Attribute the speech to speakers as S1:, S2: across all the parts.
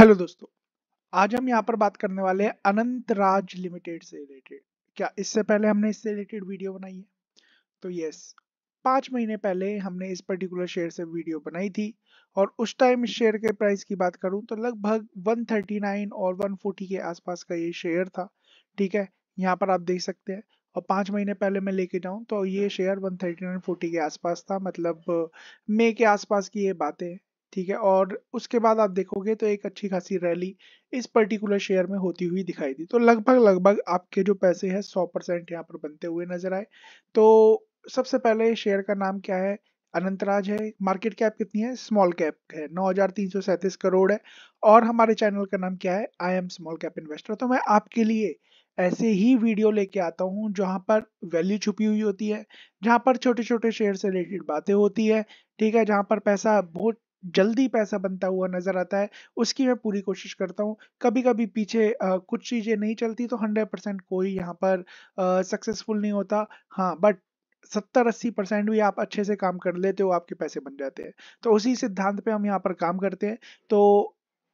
S1: hello दोस्तों आज हम यहाँ पर बात करने वाले हैं अनंत राज लिमिटेड से रिलेटेड क्या इससे पहले हमने इससे रिलेटेड वीडियो बनाई है तो यस पाँच महीने पहले हमने इस पर्टिकुलर शेयर से वीडियो बनाई थी और उस टाइम इस शेयर के प्राइस की बात करूँ तो लगभग 139 और 140 के आसपास का ये शेयर था ठीक है यहाँ पर आप देख सकते हैं और पाँच महीने पहले मैं लेके जाऊँ तो ये share one thirty nine forty के आसपास था मतलब मई के आसपास की ये बातें ठीक है और उसके बाद आप देखोगे तो एक अच्छी खासी रैली इस पर्टिकुलर शेयर में होती हुई दिखाई दी तो लगभग लगभग आपके जो पैसे हैं सौ परसेंट यहाँ पर बनते हुए नजर आए तो सबसे पहले शेयर का नाम क्या है अनंतराज है मार्केट कैप कितनी है स्मॉल कैप है नौ हजार तीन सौ सैंतीस करोड़ है और हमारे चैनल का नाम क्या है I am small cap investor तो मैं आपके लिए ऐसे ही वीडियो लेके आता हूँ जहाँ पर वैल्यू छुपी हुई होती है जहाँ पर छोटे छोटे शेयर से रिलेटेड बातें होती है ठीक है जहाँ पर पैसा बहुत जल्दी पैसा बनता हुआ नजर आता है उसकी मैं पूरी कोशिश करता हूँ कभी कभी पीछे आ, कुछ चीजें नहीं चलती तो हंड्रेड परसेंट कोई यहाँ पर सक्सेसफुल नहीं होता हाँ बट सत्तर अस्सी परसेंट भी आप अच्छे से काम कर लेते हो आपके पैसे बन जाते हैं तो उसी सिद्धांत पे हम यहाँ पर काम करते हैं तो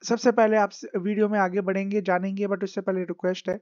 S1: सबसे पहले आप वीडियो में आगे बढ़ेंगे जानेंगे बट उससे पहले रिक्वेस्ट है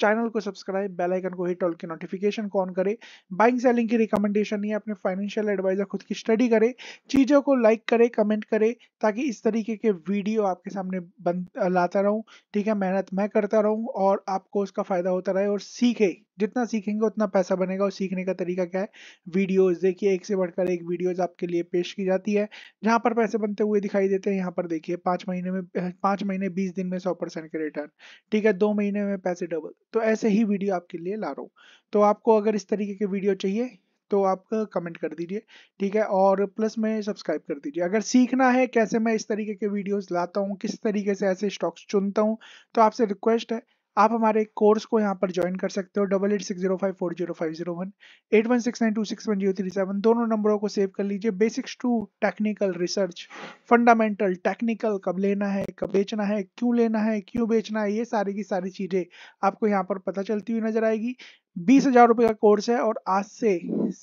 S1: चैनल को सब्सक्राइब बेल आइकन को हिट ऑल की नोटिफिकेशन को ऑन करें बाइंग सेलिंग की रिकमेंडेशन या अपने फाइनेंशियल एडवाइजर खुद की स्टडी करें चीज़ों को लाइक करें कमेंट करें ताकि इस तरीके के वीडियो आपके सामने बन लाता रहूँ ठीक है मेहनत मैं करता रहूँ और आपको उसका फ़ायदा होता रहे और सीखे जितना सीखेंगे उतना पैसा बनेगा और सीखने का तरीका क्या है वीडियोस देखिए एक से बढ़कर एक वीडियोस आपके लिए पेश की जाती है जहां पर पैसे बनते हुए दिखाई देते हैं यहाँ पर देखिए पाँच महीने में पाँच महीने बीस दिन में सौ परसेंट के रिटर्न ठीक है दो महीने में पैसे डबल तो ऐसे ही वीडियो आपके लिए ला रहा हूँ तो आपको अगर इस तरीके की वीडियो चाहिए तो आप कमेंट कर दीजिए ठीक है और प्लस में सब्सक्राइब कर दीजिए अगर सीखना है कैसे मैं इस तरीके के वीडियोस लाता हूँ किस तरीके से ऐसे स्टॉक्स चुनता हूँ तो आपसे रिक्वेस्ट है आप हमारे कोर्स को यहाँ पर ज्वाइन कर सकते हो double eight six zero five four zero five zero one eight one six nine two six one zero three seven दोनों नंबरों को सेव कर लीजिए basics to technical research fundamental technical कब लेना है कब बेचना है क्यों लेना है क्यों बेचना है ये सारी की सारी चीज़ें आपको यहाँ पर पता चलती हुई नजर आएगी बीस हजार रुपये का कोर्स है और आज से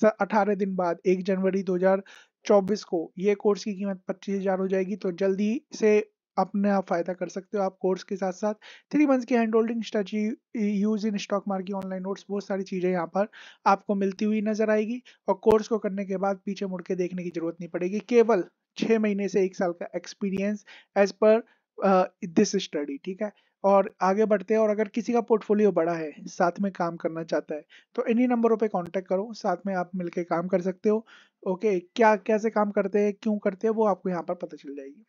S1: अठारह दिन बाद एक जनवरी दो हजार चौबीस को ये कोर्स की कीमत पच्चीस हजार हो जाएगी तो जल्दी से अपने आप फायदा कर सकते हो आप कोर्स के साथ साथ थ्री मंथ्स की hand holding strategies in stock market online notes बहुत सारी चीज़ें यहाँ पर आपको मिलती हुई नजर आएगी और कोर्स को करने के बाद पीछे मुड़ के देखने की जरूरत नहीं पड़ेगी केवल छह महीने से एक साल का experience as per this study ठीक है और आगे बढ़ते हैं और अगर किसी का पोर्टफोलियो बड़ा है साथ में काम करना चाहता है तो इन्हीं नंबरों पे कांटेक्ट करो साथ में आप मिलके काम कर सकते हो ओके क्या कैसे काम करते हैं क्यों करते हैं वो आपको यहाँ पर पता चल जाएगी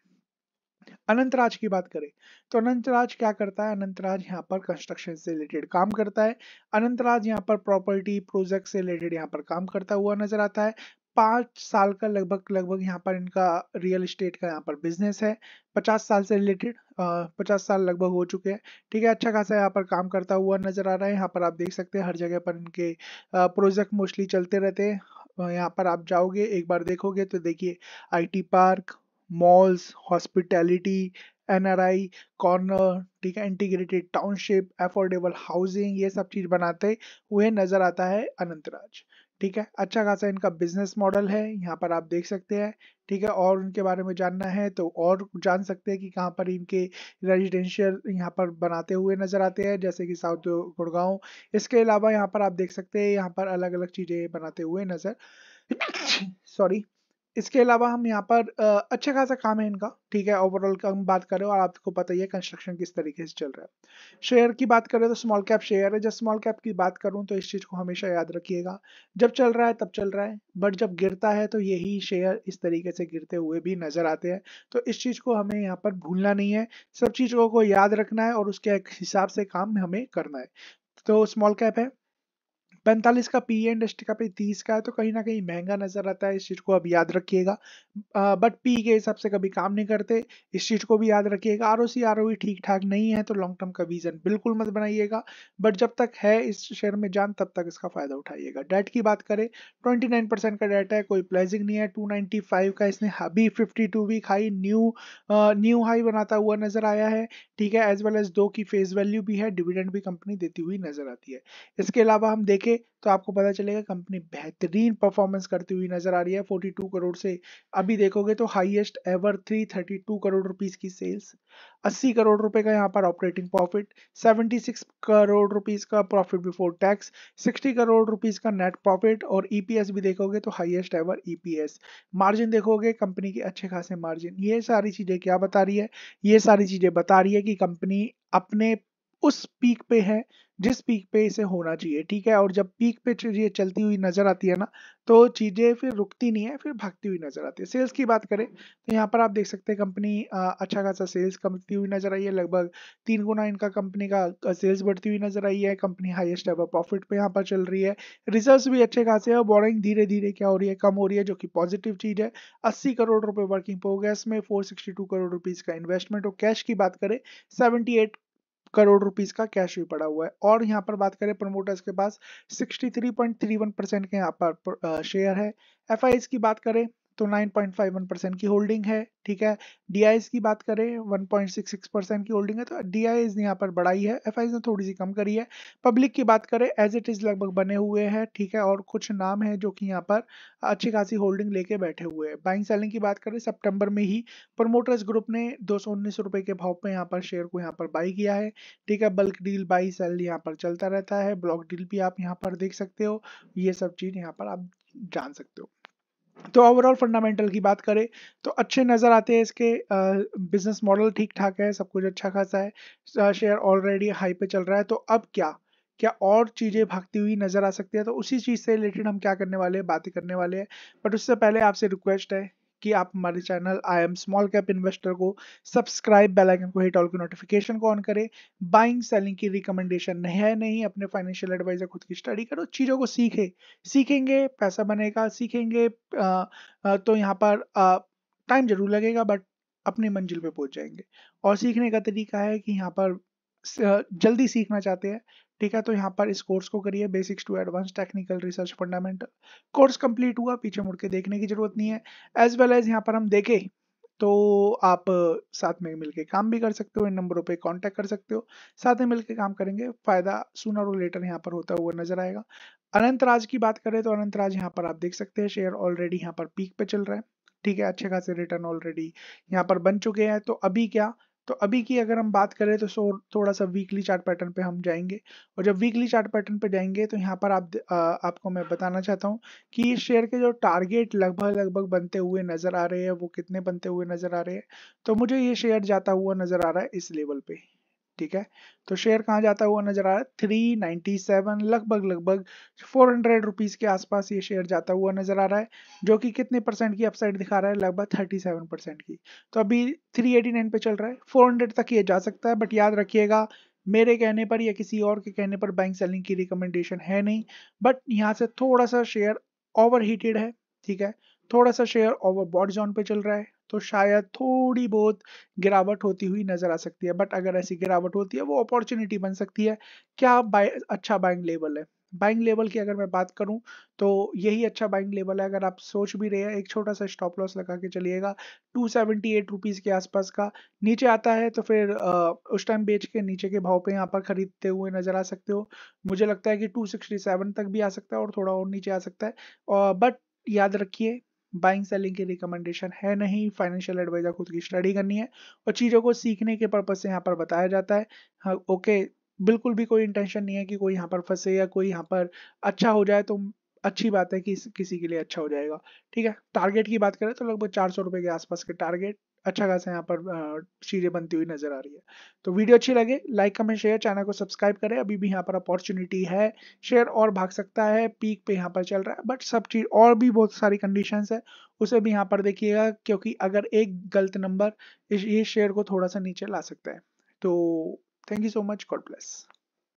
S1: अनंतराज की बात करें तो अनंतराज क्या करता है अनंतराज यहाँ पर कंस्ट्रक्शन से रिलेटेड काम करता है अनंतराज यहाँ पर प्रॉपर्टी प्रोजेक्ट से रिलेटेड यहाँ पर काम करता हुआ नजर आता है पांच साल का लगभग लगभग यहाँ पर इनका रियल इस्टेट का यहाँ पर बिजनेस है पचास साल से रिलेटेड पचास साल लगभग हो चुके हैं ठीक है अच्छा खासा यहाँ पर काम करता हुआ नजर आ रहा है यहाँ पर आप देख सकते हैं हर जगह पर इनके प्रोजेक्ट मोस्टली चलते रहते हैं यहाँ पर आप जाओगे एक बार देखोगे तो देखिए IT park malls hospitality NRI corner ठीक है इंटीग्रेटेड टाउनशिप एफोर्डेबल हाउसिंग ये सब चीज़ बनाते हुए नज़र आता है अनंतराज ठीक है अच्छा खासा इनका बिजनेस मॉडल है यहाँ पर आप देख सकते हैं ठीक है और उनके बारे में जानना है तो और जान सकते हैं कि कहाँ पर इनके रेजिडेंशियल यहाँ पर बनाते हुए नज़र आते हैं जैसे कि साउथ गुड़गांव इसके अलावा यहाँ पर आप देख सकते हैं यहाँ पर अलग अलग चीज़ें बनाते हुए नज़र सॉरी इसके अलावा हम यहाँ पर अच्छा खासा काम है इनका ठीक है ओवरऑल का हम बात करें और आपको पता ही है कंस्ट्रक्शन किस तरीके से चल रहा है शेयर की बात करें तो स्मॉल कैप शेयर है जब स्मॉल कैप की बात करूँ तो इस चीज़ को हमेशा याद रखिएगा जब चल रहा है तब चल रहा है बट जब गिरता है तो यही शेयर इस तरीके से गिरते हुए भी नजर आते हैं तो इस चीज़ को हमें यहाँ पर भूलना नहीं है सब चीज़ों को याद रखना है और उसके हिसाब से काम हमें करना है तो स्मॉल कैप है पैंतालीस का पी एंड एस का पे तीस का है तो कहीं ना कहीं महंगा नजर आता है इस चीज को अब याद रखिएगा बट पी के हिसाब से कभी काम नहीं करते इस चीज को भी याद रखिएगा R O C R O e ठीक ठाक नहीं है तो लॉन्ग टर्म का विजन बिल्कुल मत बनाइएगा बट जब तक है इस शेयर में जान तब तक इसका फायदा उठाइएगा डेट की बात करें ट्वेंटी नाइन परसेंट का डेट है कोई प्लेजिंग नहीं है टू नाइनटी फाइव का इसने अभी fifty two week high new new high बनाता हुआ नजर आया है ठीक है एज वेल एज दो की फेस वैल्यू भी है डिविडेंड भी कंपनी देती हुई नजर आती है इसके अलावा हम देखें देखें तो आपको पता चलेगा कंपनी बेहतरीन परफॉर्मेंस करती हुई नजर आ रही है 42 करोड़ से अभी देखोगे तो हाईएस्ट एवर 332 करोड़ रुपीस की सेल्स 80 करोड़ रुपए का यहाँ पर ऑपरेटिंग प्रॉफिट 76 करोड़ रुपीस का profit before tax 60 crore rupees का नेट प्रॉफिट और ईपीएस e भी देखोगे तो हाईएस्ट एवर ईपीएस मार्जिन देखोगे कंपनी के अच्छे खासे मार्जिन ये सारी चीजें क्या बता रही है ये सारी चीजें बता रही है कि कंपनी अपने उस पीक पे है जिस पीक पे इसे होना चाहिए ठीक है और जब पीक पे ये चलती हुई नजर आती है ना तो चीजें फिर रुकती नहीं है फिर भागती हुई नजर आती है सेल्स की बात करें तो यहाँ पर आप देख सकते हैं कंपनी अच्छा खासा सेल्स कमती हुई नजर आई है लगभग तीन गुना इनका कंपनी का सेल्स बढ़ती हुई नजर आई है कंपनी हाइएस्ट एवर प्रॉफिट पे यहाँ पर चल रही है रिजर्व भी अच्छे खासे है बोरिंग धीरे धीरे क्या हो रही है कम हो रही है जो कि पॉजिटिव चीज है अस्सी करोड़ रुपए वर्किंग प्रोग्रेस में फोर करोड़ रुपीज का इन्वेस्टमेंट और कैश की बात करें सेवेंटी करोड़ रुपीज का कैश भी पड़ा हुआ है और यहाँ पर बात करें प्रमोटर्स के पास 63.31 परसेंट के यहाँ पर शेयर है एफ की बात करें तो 9.51 परसेंट की होल्डिंग है ठीक है डी की बात करें 1.66 परसेंट की होल्डिंग है तो डी यहाँ पर बढ़ाई है एफ ने थोड़ी सी कम करी है पब्लिक की बात करें एज इट इज़ लगभग बने हुए हैं ठीक है और कुछ नाम है जो कि यहाँ पर अच्छी खासी होल्डिंग लेके बैठे हुए हैं बाइंग सेलिंग की बात करें सेप्टेम्बर में ही प्रोमोटर्स ग्रुप ने दो रुपए के भाव पर यहाँ पर शेयर को यहाँ पर बाई किया है ठीक है बल्क डील बाई सेल यहाँ पर चलता रहता है ब्लॉक डील भी आप यहाँ पर देख सकते हो ये सब चीज़ यहाँ पर आप जान सकते हो तो ओवरऑल फंडामेंटल की बात करें तो अच्छे नज़र आते हैं इसके बिजनेस मॉडल ठीक ठाक है सब कुछ अच्छा खासा है शेयर ऑलरेडी हाई पे चल रहा है तो अब क्या क्या और चीज़ें भागती हुई नज़र आ सकती है तो उसी चीज़ से रिलेटेड हम क्या करने वाले हैं बातें करने वाले हैं बट उससे पहले आपसे रिक्वेस्ट है कि आप हमारे channel I am small cap investor को सब्सक्राइब बेल आइकन को हिट ऑल की नोटिफिकेशन को ऑन करें बाइंग सेलिंग की रिकमेंडेशन है नहीं अपने फाइनेंशियल एडवाइजर खुद की स्टडी करो चीज़ों को सीखे सीखेंगे पैसा बनेगा सीखेंगे तो यहाँ पर टाइम जरूर लगेगा बट अपनी मंजिल पर पहुंच जाएंगे और सीखने का तरीका है कि यहाँ पर जल्दी सीखना चाहते हैं ठीक है तो यहाँ पर इस कोर्स को करिए basics to advance technical research fundamental course complete हुआ पीछे मुड़ के देखने की जरूरत नहीं है एज वेल एज यहाँ पर हम देखें तो आप साथ में मिलके काम भी कर सकते हो इन नंबरों पे कांटेक्ट कर सकते हो साथ में मिलके काम करेंगे फायदा सुनर और लेटर यहाँ पर होता हुआ नजर आएगा अनंत राज की बात करें तो अनंत राज यहाँ पर आप देख सकते हैं शेयर ऑलरेडी यहाँ पर पीक पे चल रहा है ठीक है अच्छे खासे रिटर्न ऑलरेडी यहाँ पर बन चुके हैं तो अभी क्या तो अभी की अगर हम बात करें तो सो थोड़ा सा वीकली चार्ट पैटर्न पे हम जाएंगे और जब वीकली चार्ट पैटर्न पे जाएंगे तो यहाँ पर आप आ, आपको मैं बताना चाहता हूँ कि शेयर के जो टारगेट लगभग लगभग बनते हुए नजर आ रहे हैं वो कितने बनते हुए नजर आ रहे हैं तो मुझे ये शेयर जाता हुआ नजर आ रहा है इस लेवल पे ठीक है तो शेयर कहाँ जाता हुआ नजर आ रहा है थ्री नाइन्टी सेवन लगभग लगभग फोर हंड्रेड रुपीज़ के आसपास ये शेयर जाता हुआ नजर आ रहा है जो कि कितने परसेंट की अपसाइड दिखा रहा है लगभग थर्टी सेवन परसेंट की तो अभी थ्री एटी नाइन पे चल रहा है फोर हंड्रेड तक ये जा सकता है बट याद रखिएगा मेरे कहने पर या किसी और के कहने पर बैंक सेलिंग की रिकमेंडेशन है नहीं बट यहाँ से थोड़ा सा शेयर ओवर हीटेड है ठीक है थोड़ा सा शेयर ओवर बॉड जोन पे चल रहा है तो शायद थोड़ी बहुत गिरावट होती हुई नजर आ सकती है बट अगर ऐसी गिरावट होती है वो अपॉर्चुनिटी बन सकती है क्या बाय अच्छा बाइंग लेवल है बाइंग लेवल की अगर मैं बात करूं तो यही अच्छा बाइंग लेवल है अगर आप सोच भी रहे हैं एक छोटा सा स्टॉप लॉस लगा के चलिएगा टू सेवेंटी एट रुपीज़ के आसपास का नीचे आता है तो फिर उस टाइम बेच के नीचे के भाव पे यहाँ पर खरीदते हुए नज़र आ सकते हो मुझे लगता है कि टू सिक्सटी सेवन तक भी आ सकता है और थोड़ा और नीचे आ सकता है बट याद रखिए बाइंग सेलिंग की रिकमेंडेशन है नहीं फाइनेंशियल एडवाइजर खुद की स्टडी करनी है और चीज़ों को सीखने के पर्पज से यहाँ पर बताया जाता है हाँ ओके बिल्कुल भी कोई इंटेंशन नहीं है कि कोई यहाँ पर फंसे या कोई यहाँ पर अच्छा हो जाए तो अच्छी बात है कि किसी के लिए अच्छा हो जाएगा ठीक है टारगेट की बात करें तो लगभग चार सौ रुपए के आसपास के टारगेट अच्छा खासा यहाँ पर चीज़ें बनती हुई नजर आ रही है तो वीडियो अच्छी लगे लाइक कमेंट शेयर चैनल को सब्सक्राइब करें अभी भी यहाँ पर अपॉर्चुनिटी है शेयर और भाग सकता है पीक पे यहाँ पर चल रहा है बट सब चीज़ और भी बहुत सारी कंडीशंस है उसे भी यहाँ पर देखिएगा क्योंकि अगर एक गलत नंबर ये शेयर को थोड़ा सा नीचे ला सकता है तो thank you so much God bless